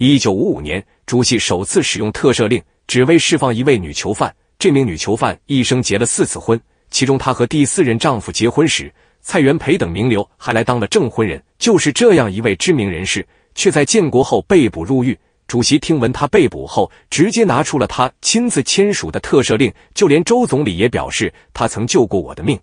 一九五五年，主席首次使用特赦令，只为释放一位女囚犯。这名女囚犯一生结了四次婚，其中她和第四任丈夫结婚时，蔡元培等名流还来当了证婚人。就是这样一位知名人士，却在建国后被捕入狱。主席听闻她被捕后，直接拿出了他亲自签署的特赦令。就连周总理也表示，他曾救过我的命。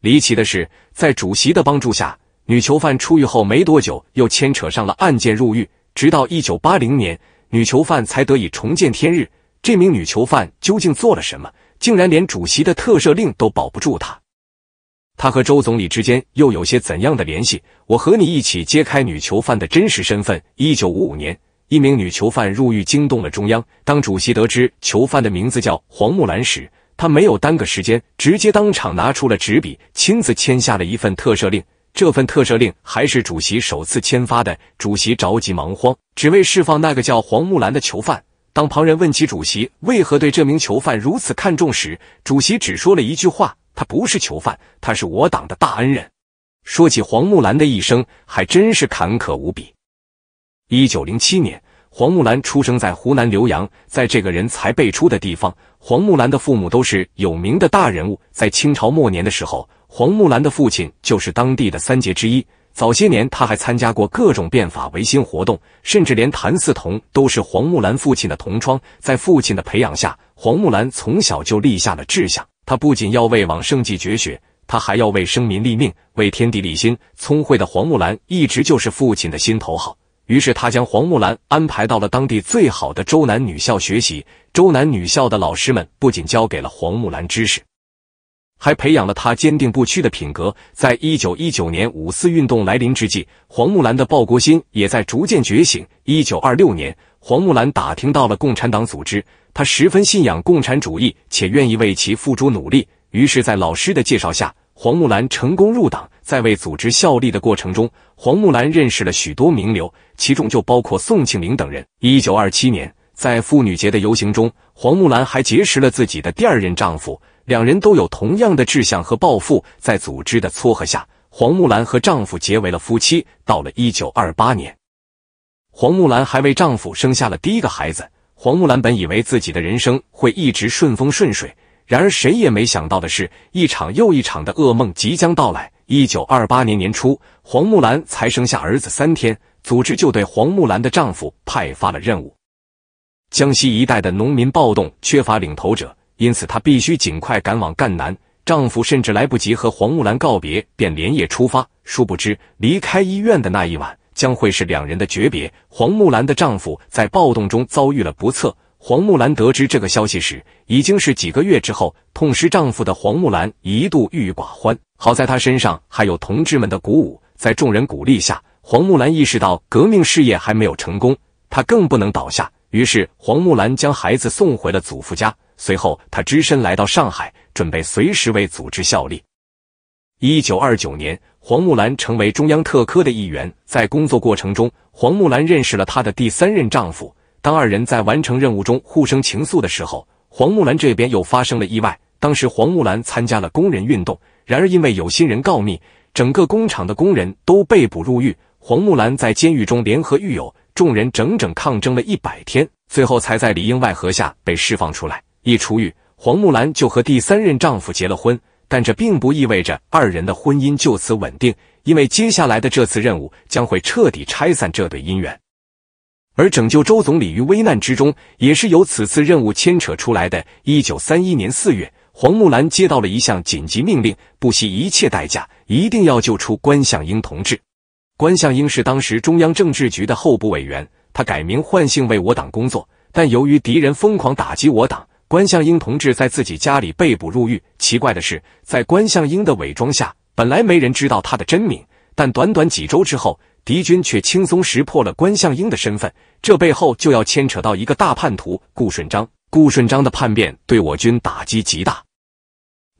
离奇的是，在主席的帮助下，女囚犯出狱后没多久，又牵扯上了案件入狱。直到一九八零年，女囚犯才得以重见天日。这名女囚犯究竟做了什么，竟然连主席的特赦令都保不住她？她和周总理之间又有些怎样的联系？我和你一起揭开女囚犯的真实身份。一九五五年，一名女囚犯入狱，惊动了中央。当主席得知囚犯的名字叫黄木兰时，他没有耽搁时间，直接当场拿出了纸笔，亲自签下了一份特赦令。这份特赦令还是主席首次签发的。主席着急忙慌，只为释放那个叫黄木兰的囚犯。当旁人问起主席为何对这名囚犯如此看重时，主席只说了一句话：“他不是囚犯，他是我党的大恩人。”说起黄木兰的一生，还真是坎坷无比。一九零七年，黄木兰出生在湖南浏阳，在这个人才辈出的地方。黄木兰的父母都是有名的大人物，在清朝末年的时候，黄木兰的父亲就是当地的三杰之一。早些年，他还参加过各种变法维新活动，甚至连谭嗣同都是黄木兰父亲的同窗。在父亲的培养下，黄木兰从小就立下了志向，他不仅要为往圣继绝学，他还要为生民立命，为天地立心。聪慧的黄木兰一直就是父亲的心头好。于是他将黄木兰安排到了当地最好的周南女校学习。周南女校的老师们不仅教给了黄木兰知识，还培养了她坚定不屈的品格。在一九一九年五四运动来临之际，黄木兰的报国心也在逐渐觉醒。一九二六年，黄木兰打听到了共产党组织，她十分信仰共产主义，且愿意为其付出努力。于是，在老师的介绍下，黄木兰成功入党。在为组织效力的过程中，黄木兰认识了许多名流，其中就包括宋庆龄等人。一九二七年，在妇女节的游行中，黄木兰还结识了自己的第二任丈夫，两人都有同样的志向和抱负。在组织的撮合下，黄木兰和丈夫结为了夫妻。到了一九二八年，黄木兰还为丈夫生下了第一个孩子。黄木兰本以为自己的人生会一直顺风顺水，然而谁也没想到的是，一场又一场的噩梦即将到来。一九二八年年初，黄木兰才生下儿子三天，组织就对黄木兰的丈夫派发了任务。江西一带的农民暴动缺乏领头者，因此她必须尽快赶往赣南。丈夫甚至来不及和黄木兰告别，便连夜出发。殊不知，离开医院的那一晚，将会是两人的诀别。黄木兰的丈夫在暴动中遭遇了不测。黄木兰得知这个消息时，已经是几个月之后。痛失丈夫的黄木兰一度郁郁寡欢。好在她身上还有同志们的鼓舞，在众人鼓励下，黄木兰意识到革命事业还没有成功，她更不能倒下。于是，黄木兰将孩子送回了祖父家，随后她只身来到上海，准备随时为组织效力。一九二九年，黄木兰成为中央特科的一员。在工作过程中，黄木兰认识了她的第三任丈夫。当二人在完成任务中互生情愫的时候，黄木兰这边又发生了意外。当时黄木兰参加了工人运动，然而因为有心人告密，整个工厂的工人都被捕入狱。黄木兰在监狱中联合狱友，众人整整抗争了一百天，最后才在里应外合下被释放出来。一出狱，黄木兰就和第三任丈夫结了婚，但这并不意味着二人的婚姻就此稳定，因为接下来的这次任务将会彻底拆散这对姻缘。而拯救周总理于危难之中，也是由此次任务牵扯出来的。一九三一年四月，黄木兰接到了一项紧急命令，不惜一切代价，一定要救出关向英同志。关向英是当时中央政治局的候补委员，他改名换姓为我党工作。但由于敌人疯狂打击我党，关向英同志在自己家里被捕入狱。奇怪的是，在关向英的伪装下，本来没人知道他的真名，但短短几周之后。敌军却轻松识破了关向英的身份，这背后就要牵扯到一个大叛徒顾顺章。顾顺章的叛变对我军打击极大。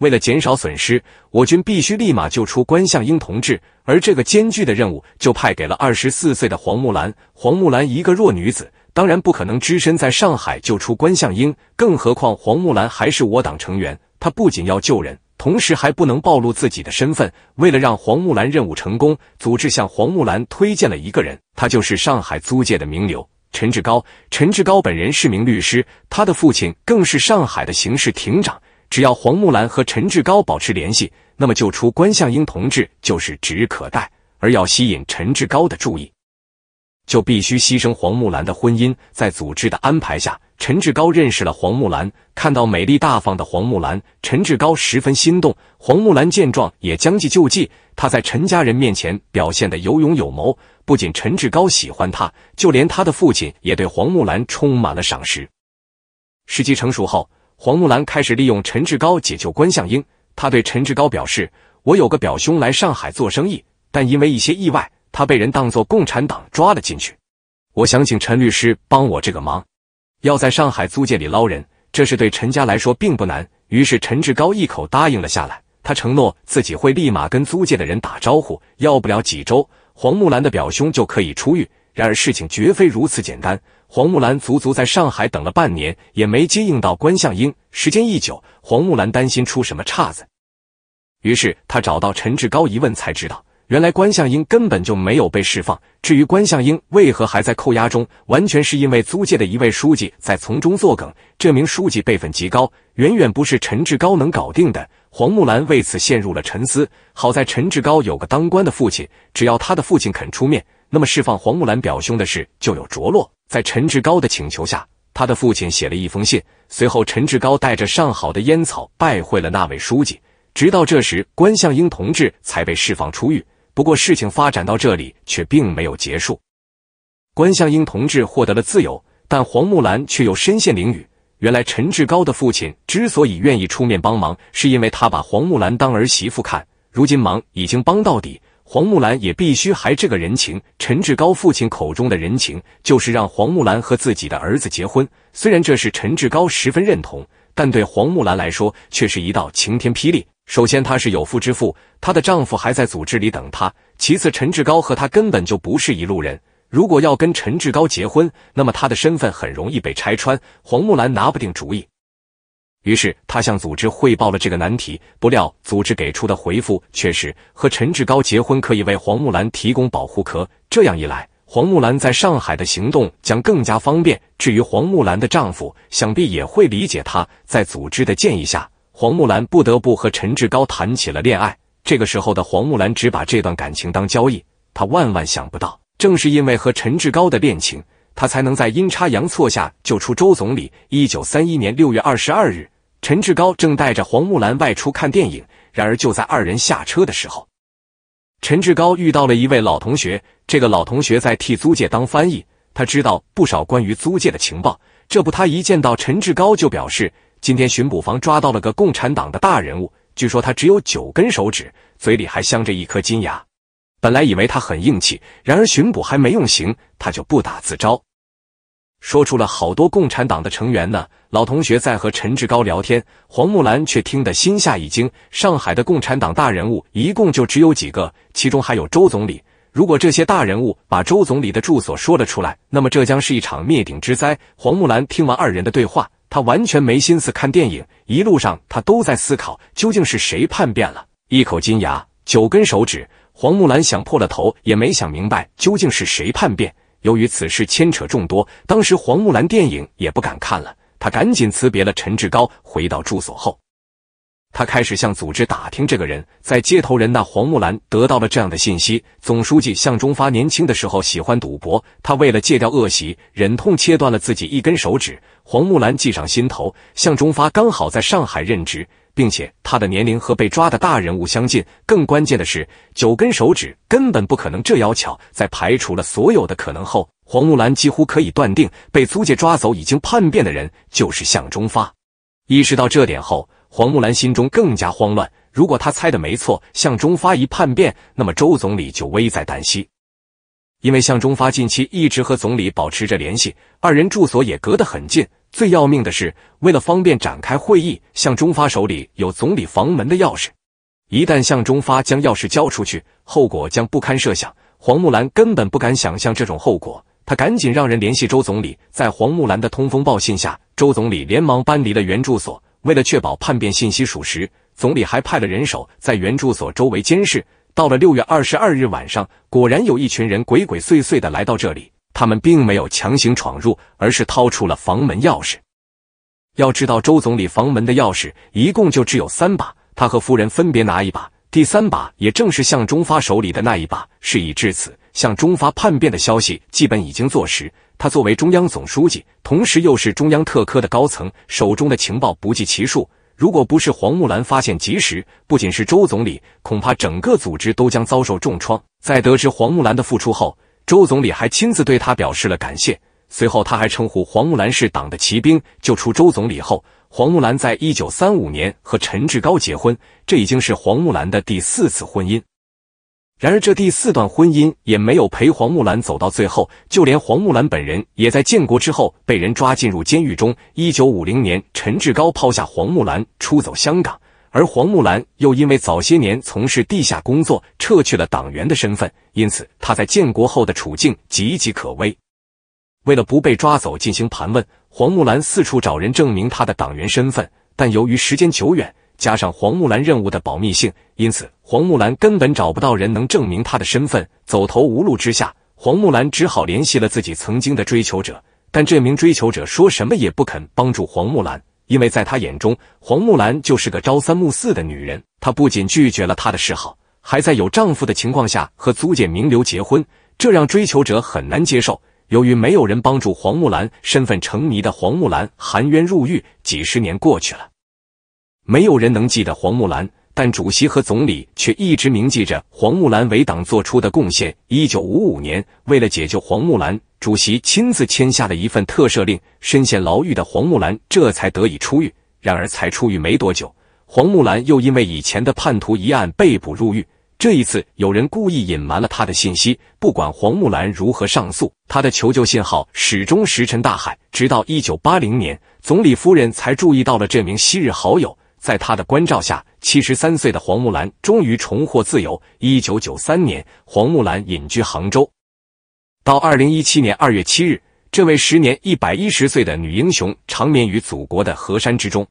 为了减少损失，我军必须立马救出关向英同志，而这个艰巨的任务就派给了二十四岁的黄木兰。黄木兰一个弱女子，当然不可能只身在上海救出关向英，更何况黄木兰还是我党成员，她不仅要救人。同时还不能暴露自己的身份，为了让黄木兰任务成功，组织向黄木兰推荐了一个人，他就是上海租界的名流陈志高。陈志高本人是名律师，他的父亲更是上海的刑事庭长。只要黄木兰和陈志高保持联系，那么救出关向英同志就是指日可待。而要吸引陈志高的注意。就必须牺牲黄木兰的婚姻。在组织的安排下，陈志高认识了黄木兰。看到美丽大方的黄木兰，陈志高十分心动。黄木兰见状，也将计就计。她在陈家人面前表现的有勇有谋，不仅陈志高喜欢她，就连他的父亲也对黄木兰充满了赏识。时机成熟后，黄木兰开始利用陈志高解救关向英。他对陈志高表示：“我有个表兄来上海做生意，但因为一些意外。”他被人当作共产党抓了进去，我想请陈律师帮我这个忙，要在上海租界里捞人，这是对陈家来说并不难。于是陈志高一口答应了下来，他承诺自己会立马跟租界的人打招呼，要不了几周，黄木兰的表兄就可以出狱。然而事情绝非如此简单，黄木兰足足在上海等了半年，也没接应到关向英。时间一久，黄木兰担心出什么岔子，于是他找到陈志高一问，才知道。原来关向英根本就没有被释放。至于关向英为何还在扣押中，完全是因为租界的一位书记在从中作梗。这名书记辈分极高，远远不是陈志高能搞定的。黄木兰为此陷入了沉思。好在陈志高有个当官的父亲，只要他的父亲肯出面，那么释放黄木兰表兄的事就有着落。在陈志高的请求下，他的父亲写了一封信。随后，陈志高带着上好的烟草拜会了那位书记。直到这时，关向英同志才被释放出狱。不过，事情发展到这里却并没有结束。关向英同志获得了自由，但黄木兰却又身陷囹圄。原来，陈志高的父亲之所以愿意出面帮忙，是因为他把黄木兰当儿媳妇看。如今忙已经帮到底，黄木兰也必须还这个人情。陈志高父亲口中的人情，就是让黄木兰和自己的儿子结婚。虽然这是陈志高十分认同，但对黄木兰来说，却是一道晴天霹雳。首先，她是有夫之妇，她的丈夫还在组织里等她。其次，陈志高和她根本就不是一路人。如果要跟陈志高结婚，那么她的身份很容易被拆穿。黄木兰拿不定主意，于是她向组织汇报了这个难题。不料，组织给出的回复却是：和陈志高结婚可以为黄木兰提供保护壳。这样一来，黄木兰在上海的行动将更加方便。至于黄木兰的丈夫，想必也会理解她在组织的建议下。黄木兰不得不和陈志高谈起了恋爱。这个时候的黄木兰只把这段感情当交易，她万万想不到，正是因为和陈志高的恋情，她才能在阴差阳错下救出周总理。一九三一年六月二十二日，陈志高正带着黄木兰外出看电影，然而就在二人下车的时候，陈志高遇到了一位老同学。这个老同学在替租界当翻译，他知道不少关于租界的情报。这不，他一见到陈志高就表示。今天巡捕房抓到了个共产党的大人物，据说他只有九根手指，嘴里还镶着一颗金牙。本来以为他很硬气，然而巡捕还没用刑，他就不打自招，说出了好多共产党的成员呢。老同学在和陈志高聊天，黄木兰却听得心下一惊。上海的共产党大人物一共就只有几个，其中还有周总理。如果这些大人物把周总理的住所说了出来，那么这将是一场灭顶之灾。黄木兰听完二人的对话。他完全没心思看电影，一路上他都在思考，究竟是谁叛变了。一口金牙，九根手指，黄木兰想破了头也没想明白究竟是谁叛变。由于此事牵扯众多，当时黄木兰电影也不敢看了，他赶紧辞别了陈志高，回到住所后。他开始向组织打听这个人，在接头人那黄木兰得到了这样的信息：总书记向忠发年轻的时候喜欢赌博，他为了戒掉恶习，忍痛切断了自己一根手指。黄木兰记上心头，向忠发刚好在上海任职，并且他的年龄和被抓的大人物相近。更关键的是，九根手指根本不可能这要巧。在排除了所有的可能后，黄木兰几乎可以断定，被租界抓走已经叛变的人就是向忠发。意识到这点后，黄木兰心中更加慌乱。如果他猜的没错，向忠发一叛变，那么周总理就危在旦夕。因为向忠发近期一直和总理保持着联系，二人住所也隔得很近。最要命的是，为了方便展开会议，向忠发手里有总理房门的钥匙。一旦向忠发将钥匙交出去，后果将不堪设想。黄木兰根本不敢想象这种后果，他赶紧让人联系周总理。在黄木兰的通风报信下，周总理连忙搬离了原住所。为了确保叛变信息属实，总理还派了人手在援助所周围监视。到了六月二十二日晚上，果然有一群人鬼鬼祟祟的来到这里。他们并没有强行闯入，而是掏出了房门钥匙。要知道，周总理房门的钥匙一共就只有三把，他和夫人分别拿一把，第三把也正是向忠发手里的那一把。事已至此，向忠发叛变的消息基本已经坐实。他作为中央总书记，同时又是中央特科的高层，手中的情报不计其数。如果不是黄木兰发现及时，不仅是周总理，恐怕整个组织都将遭受重创。在得知黄木兰的付出后，周总理还亲自对他表示了感谢。随后，他还称呼黄木兰是党的骑兵。救出周总理后，黄木兰在一九三五年和陈志高结婚，这已经是黄木兰的第四次婚姻。然而，这第四段婚姻也没有陪黄木兰走到最后，就连黄木兰本人也在建国之后被人抓进入监狱中。一九五零年，陈志高抛下黄木兰出走香港，而黄木兰又因为早些年从事地下工作撤去了党员的身份，因此他在建国后的处境岌岌可危。为了不被抓走进行盘问，黄木兰四处找人证明他的党员身份，但由于时间久远。加上黄木兰任务的保密性，因此黄木兰根本找不到人能证明她的身份。走投无路之下，黄木兰只好联系了自己曾经的追求者，但这名追求者说什么也不肯帮助黄木兰，因为在他眼中，黄木兰就是个朝三暮四的女人。他不仅拒绝了他的示好，还在有丈夫的情况下和租界名流结婚，这让追求者很难接受。由于没有人帮助黄木兰，身份成谜的黄木兰含冤入狱。几十年过去了。没有人能记得黄木兰，但主席和总理却一直铭记着黄木兰为党做出的贡献。一九五五年，为了解救黄木兰，主席亲自签下了一份特赦令，身陷牢狱的黄木兰这才得以出狱。然而，才出狱没多久，黄木兰又因为以前的叛徒一案被捕入狱。这一次，有人故意隐瞒了他的信息，不管黄木兰如何上诉，他的求救信号始终石沉大海。直到一九八零年，总理夫人才注意到了这名昔日好友。在他的关照下，七十三岁的黄木兰终于重获自由。一九九三年，黄木兰隐居杭州。到二零一七年二月七日，这位时年一百一十岁的女英雄长眠于祖国的河山之中。